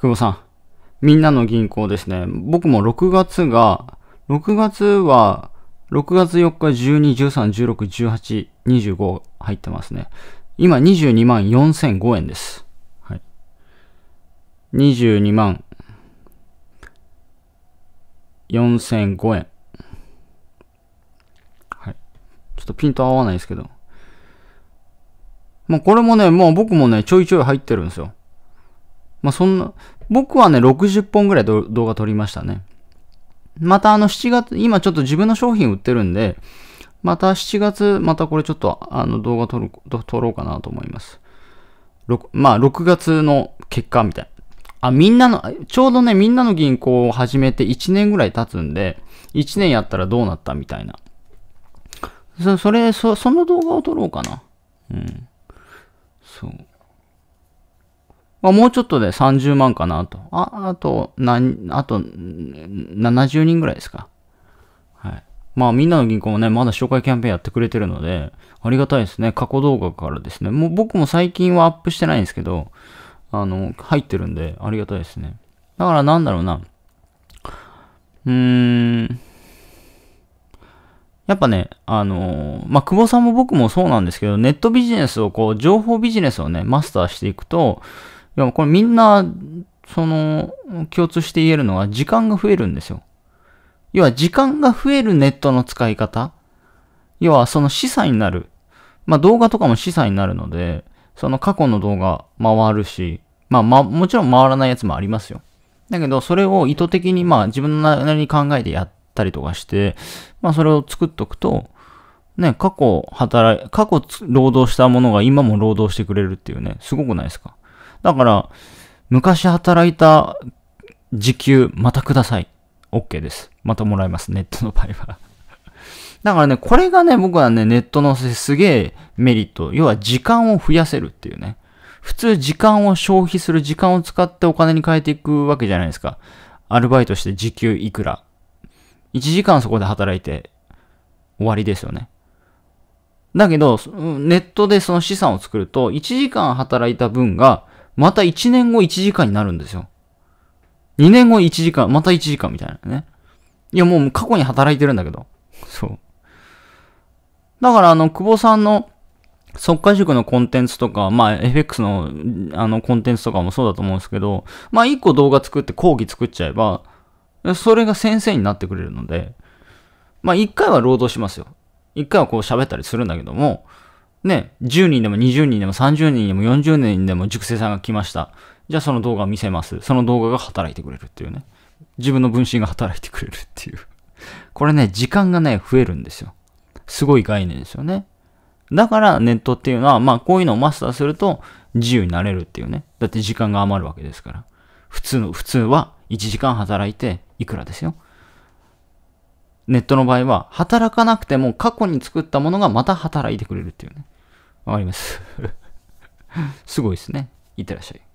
久保さん。みんなの銀行ですね。僕も6月が、6月は、6月4日12、13、16、18、25入ってますね。今22万4005円です。はい。22万4005円。はい。ちょっとピント合わないですけど。もうこれもね、もう僕もね、ちょいちょい入ってるんですよ。まあ、そんな、僕はね、60本ぐらい動画撮りましたね。またあの7月、今ちょっと自分の商品売ってるんで、また7月、またこれちょっとあの動画撮る撮ろうかなと思います。6まあ、6月の結果みたいあ、みんなの、ちょうどね、みんなの銀行を始めて1年ぐらい経つんで、1年やったらどうなったみたいな。そそれそ、その動画を撮ろうかな。うん。そう。まあ、もうちょっとで30万かなと。あ、あと、な、あと、70人ぐらいですか。はい。まあ、みんなの銀行もね、まだ紹介キャンペーンやってくれてるので、ありがたいですね。過去動画からですね。もう僕も最近はアップしてないんですけど、あの、入ってるんで、ありがたいですね。だからなんだろうな。うーん。やっぱね、あのー、まあ、久保さんも僕もそうなんですけど、ネットビジネスをこう、情報ビジネスをね、マスターしていくと、いや、これみんな、その、共通して言えるのは時間が増えるんですよ。要は時間が増えるネットの使い方。要はその資産になる。まあ動画とかも資産になるので、その過去の動画回るし、まあま、もちろん回らないやつもありますよ。だけど、それを意図的にまあ自分なりに考えてやったりとかして、まあそれを作っとくと、ね、過去働い、過去労働したものが今も労働してくれるっていうね、すごくないですかだから、昔働いた時給、またください。OK です。またもらいます、ネットの場合は。だからね、これがね、僕はね、ネットのすげえメリット。要は時間を増やせるっていうね。普通時間を消費する時間を使ってお金に変えていくわけじゃないですか。アルバイトして時給いくら。1時間そこで働いて終わりですよね。だけど、ネットでその資産を作ると、1時間働いた分がまた1年後1時間になるんですよ。2年後1時間、また1時間みたいなね。いや、もう過去に働いてるんだけど。そう。だから、あの、久保さんの、即価塾のコンテンツとか、まあ、FX の、あの、コンテンツとかもそうだと思うんですけど、まあ、一個動画作って講義作っちゃえば、それが先生になってくれるので、まあ、一回は労働しますよ。一回はこう喋ったりするんだけども、ね、10人でも20人でも30人でも40人でも熟成さんが来ました。じゃあその動画を見せます。その動画が働いてくれるっていうね。自分の分身が働いてくれるっていう。これね、時間がね、増えるんですよ。すごい概念ですよね。だからネットっていうのは、まあこういうのをマスターすると自由になれるっていうね。だって時間が余るわけですから。普通の、普通は1時間働いていくらですよ。ネットの場合は、働かなくても過去に作ったものがまた働いてくれるっていうね。わかります すごいですね。いってらっしゃい。